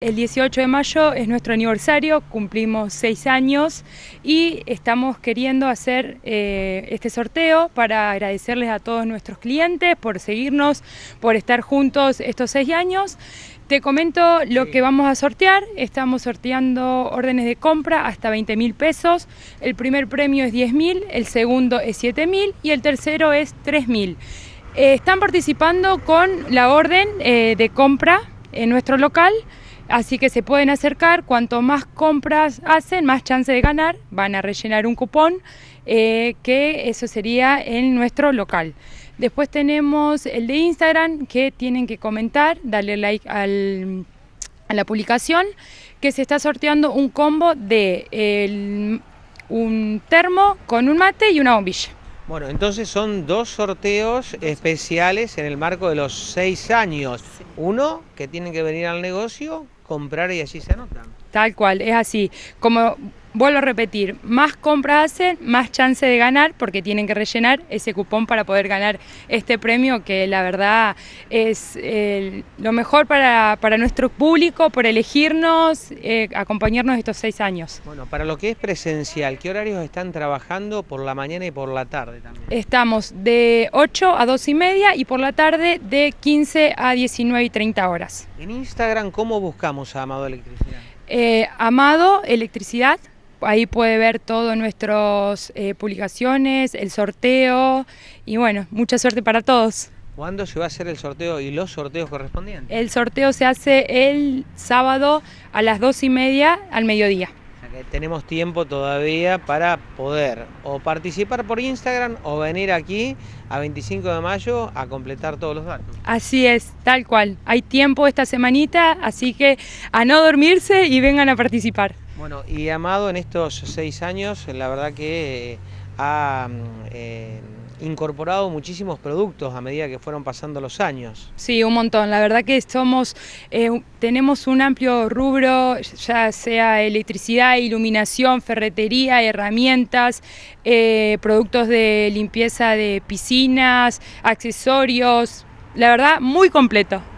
El 18 de mayo es nuestro aniversario, cumplimos seis años y estamos queriendo hacer eh, este sorteo para agradecerles a todos nuestros clientes por seguirnos, por estar juntos estos seis años. Te comento lo que vamos a sortear. Estamos sorteando órdenes de compra hasta 20 mil pesos. El primer premio es 10 mil, el segundo es 7 mil y el tercero es 3 mil. Eh, están participando con la orden eh, de compra en nuestro local. Así que se pueden acercar, cuanto más compras hacen, más chance de ganar, van a rellenar un cupón, eh, que eso sería en nuestro local. Después tenemos el de Instagram, que tienen que comentar, darle like al, a la publicación, que se está sorteando un combo de un termo con un mate y una bombilla. Bueno, entonces son dos sorteos especiales en el marco de los seis años. Uno que tienen que venir al negocio comprar y así se anotan. Tal cual, es así. Como Vuelvo a repetir, más compras hacen, más chance de ganar porque tienen que rellenar ese cupón para poder ganar este premio que la verdad es eh, lo mejor para, nuestro público, por elegirnos, eh, acompañarnos estos seis años. Bueno, para lo que es presencial, ¿qué horarios están trabajando por la mañana y por la tarde también? Estamos de 8 a 2 y media y por la tarde de 15 a 19 y 30 horas. En Instagram, ¿cómo buscamos a Amado Electricidad? Eh, Amado Electricidad Ahí puede ver todas nuestras eh, publicaciones, el sorteo y bueno, mucha suerte para todos. ¿Cuándo se va a hacer el sorteo y los sorteos correspondientes? El sorteo se hace el sábado a las dos y media al mediodía. tenemos tiempo todavía para poder o participar por Instagram o venir aquí a 25 de mayo a completar todos los datos. Así es, tal cual. Hay tiempo esta semanita, así que a no dormirse y vengan a participar. Bueno, y Amado en estos seis años, la verdad que eh, ha mm, eh, incorporado muchísimos productos a medida que fueron pasando los años. Sí, un montón. La verdad que somos, eh, tenemos un amplio rubro, ya sea electricidad, iluminación, ferretería, herramientas, productos de limpieza de piscinas, accesorios. La verdad, muy completo.